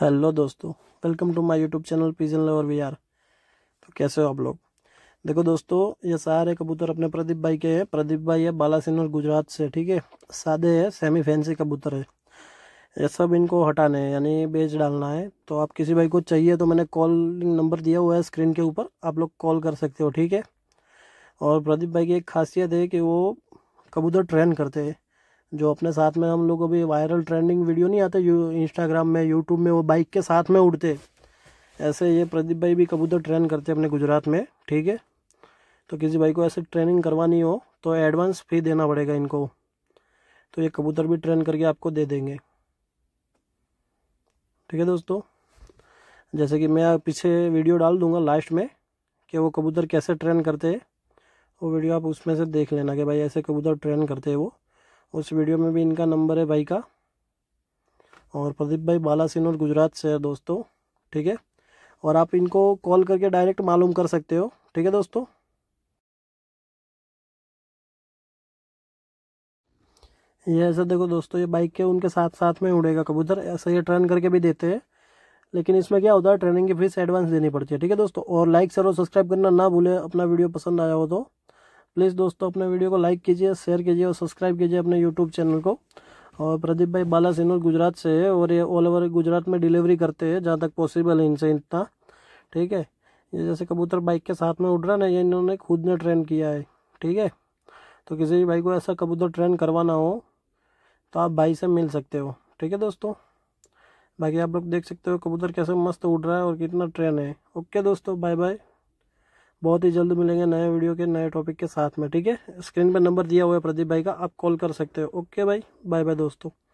hello दोस्तों welcome to my YouTube channel pigeon lover we are तो कैसे हो आप लोग देखो दोस्तों ये सारे कबूतर अपने प्रदीप भाई के हैं प्रदीप भाई है और गुजरात से ठीक है सादे है सेमी फैंसी कबूतर है ये सब इनको हटाने हैं यानी बेच डालना है तो आप किसी भाई को चाहिए तो मैंने कॉलिंग नंबर दिया हुआ है स्क्रीन के ऊपर आप लोग कॉल कर सकते हो ठीक है और प्रदीप भाई की एक खासियत है कि वो कबूतर ट्रेन करते हैं जो अपने साथ में हम लोग अभी वायरल ट्रेंडिंग वीडियो नहीं आते यू इंस्टाग्राम में यूट्यूब में वो बाइक के साथ में उड़ते ऐसे ये प्रदीप भाई भी कबूतर ट्रेन करते अपने गुजरात में ठीक है तो किसी भाई को ऐसे ट्रेनिंग करवानी हो तो एडवांस फी देना पड़ेगा इनको तो ये कबूतर भी ट्रेन करके आपको दे देंगे ठीक है दोस्तों जैसे कि मैं पीछे वीडियो डाल दूंगा लास्ट में कि वो कबूतर कैसे ट्रेन करते हैं वो वीडियो आप उसमें से देख लेना कि भाई ऐसे कबूतर ट्रेन करते हैं वो उस वीडियो में भी इनका नंबर है भाई का और प्रदीप भाई और गुजरात से है दोस्तों ठीक है और आप इनको कॉल करके डायरेक्ट मालूम कर सकते हो ठीक है दोस्तों ये ऐसा देखो दोस्तों ये बाइक के उनके साथ साथ में उड़ेगा कबूतर ऐसा ये ट्रेन करके भी देते हैं लेकिन इसमें क्या होता है ट्रेनिंग की फीस एडवांस देनी पड़ती है ठीक है दोस्तों और लाइक शेयर और सब्सक्राइब करना ना भूले अपना वीडियो पसंद आया हो तो प्लीज़ दोस्तों अपने वीडियो को लाइक कीजिए शेयर कीजिए और सब्सक्राइब कीजिए अपने यूट्यूब चैनल को और प्रदीप भाई बाला सिनोर गुजरात से है और ये ऑल ओवर गुजरात में डिलीवरी करते हैं जहाँ तक पॉसिबल है इनसे इतना ठीक है ये जैसे कबूतर बाइक के साथ में उड़ रहा है ना ये इन्होंने खुद ने ट्रेन किया है ठीक है तो किसी भी भाई को ऐसा कबूतर ट्रेन करवाना हो तो आप भाई से मिल सकते हो ठीक है दोस्तों बाकी आप लोग देख सकते हो कबूतर कैसे मस्त उड़ रहा है और कितना ट्रेन है ओके दोस्तों बाय बाय बहुत ही जल्द मिलेंगे नए वीडियो के नए टॉपिक के साथ में ठीक है स्क्रीन पर नंबर दिया हुआ है प्रदीप भाई का आप कॉल कर सकते हो ओके भाई बाय बाय दोस्तों